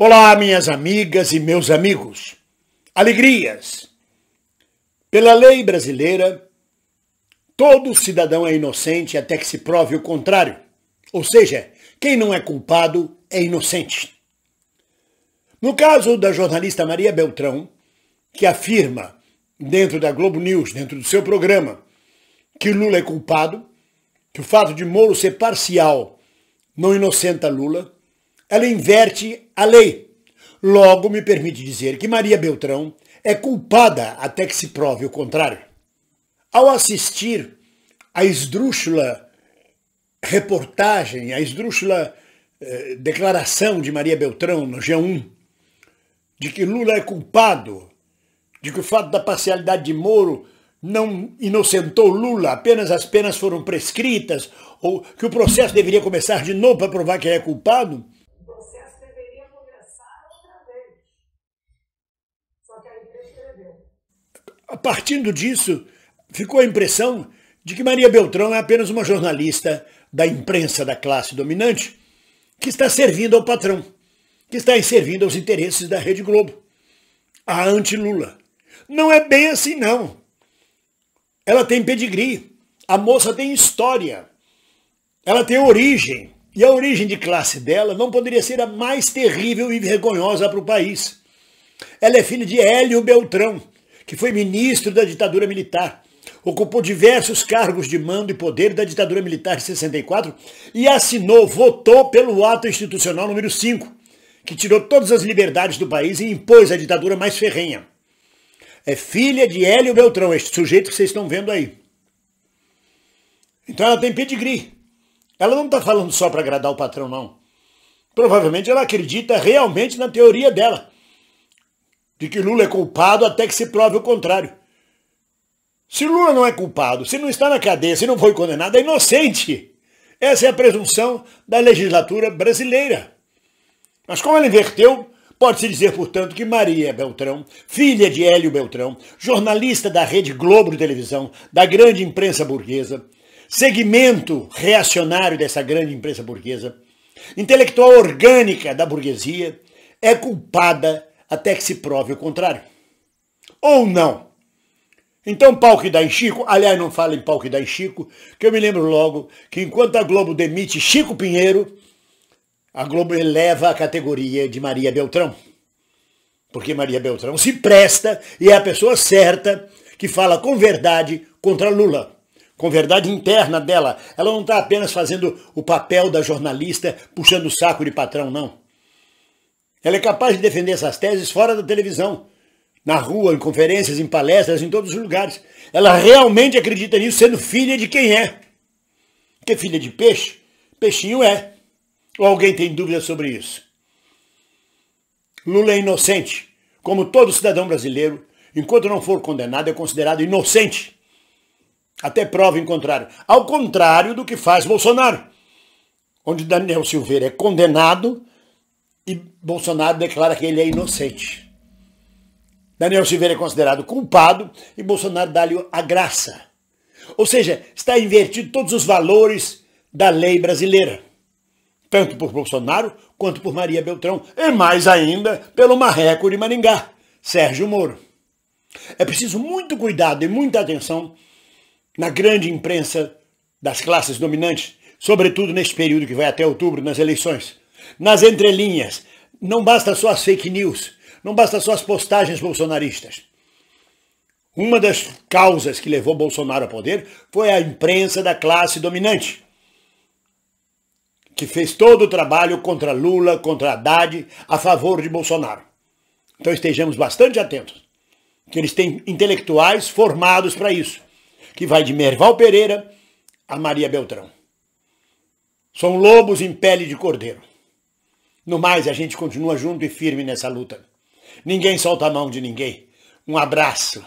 Olá, minhas amigas e meus amigos. Alegrias. Pela lei brasileira, todo cidadão é inocente até que se prove o contrário. Ou seja, quem não é culpado é inocente. No caso da jornalista Maria Beltrão, que afirma dentro da Globo News, dentro do seu programa, que Lula é culpado, que o fato de Moro ser parcial não inocenta Lula, ela inverte a lei. Logo, me permite dizer que Maria Beltrão é culpada até que se prove o contrário. Ao assistir a esdrúxula reportagem, a esdrúxula eh, declaração de Maria Beltrão no G1, de que Lula é culpado, de que o fato da parcialidade de Moro não inocentou Lula, apenas as penas foram prescritas, ou que o processo deveria começar de novo para provar que ele é culpado, A partindo disso, ficou a impressão de que Maria Beltrão é apenas uma jornalista da imprensa da classe dominante que está servindo ao patrão, que está servindo aos interesses da Rede Globo, a anti-Lula. Não é bem assim, não. Ela tem pedigree, a moça tem história, ela tem origem, e a origem de classe dela não poderia ser a mais terrível e vergonhosa para o país. Ela é filha de Hélio Beltrão, que foi ministro da ditadura militar. Ocupou diversos cargos de mando e poder da ditadura militar de 64 e assinou, votou pelo ato institucional número 5, que tirou todas as liberdades do país e impôs a ditadura mais ferrenha. É filha de Hélio Beltrão, este sujeito que vocês estão vendo aí. Então ela tem pedigree. Ela não está falando só para agradar o patrão, não. Provavelmente ela acredita realmente na teoria dela de que Lula é culpado até que se prove o contrário. Se Lula não é culpado, se não está na cadeia, se não foi condenado, é inocente. Essa é a presunção da legislatura brasileira. Mas como ela inverteu, pode-se dizer, portanto, que Maria Beltrão, filha de Hélio Beltrão, jornalista da Rede Globo de televisão, da grande imprensa burguesa, segmento reacionário dessa grande imprensa burguesa, intelectual orgânica da burguesia, é culpada até que se prove o contrário. Ou não. Então, pau que dá em Chico, aliás, não fala em pau que dá em Chico, que eu me lembro logo que enquanto a Globo demite Chico Pinheiro, a Globo eleva a categoria de Maria Beltrão. Porque Maria Beltrão se presta e é a pessoa certa que fala com verdade contra Lula. Com verdade interna dela. Ela não está apenas fazendo o papel da jornalista puxando o saco de patrão, não. Ela é capaz de defender essas teses fora da televisão, na rua, em conferências, em palestras, em todos os lugares. Ela realmente acredita nisso, sendo filha de quem é. Porque filha de peixe, peixinho é. Ou alguém tem dúvida sobre isso? Lula é inocente. Como todo cidadão brasileiro, enquanto não for condenado, é considerado inocente. Até prova em contrário. Ao contrário do que faz Bolsonaro, onde Daniel Silveira é condenado e Bolsonaro declara que ele é inocente. Daniel Silveira é considerado culpado e Bolsonaro dá-lhe a graça. Ou seja, está invertido todos os valores da lei brasileira. Tanto por Bolsonaro quanto por Maria Beltrão. E mais ainda pelo marreco de Maringá, Sérgio Moro. É preciso muito cuidado e muita atenção na grande imprensa das classes dominantes, sobretudo neste período que vai até outubro, nas eleições nas entrelinhas. Não basta só as fake news, não basta só as postagens bolsonaristas. Uma das causas que levou Bolsonaro ao poder foi a imprensa da classe dominante, que fez todo o trabalho contra Lula, contra Haddad, a favor de Bolsonaro. Então estejamos bastante atentos, que eles têm intelectuais formados para isso, que vai de Merval Pereira a Maria Beltrão. São lobos em pele de cordeiro. No mais, a gente continua junto e firme nessa luta. Ninguém solta a mão de ninguém. Um abraço.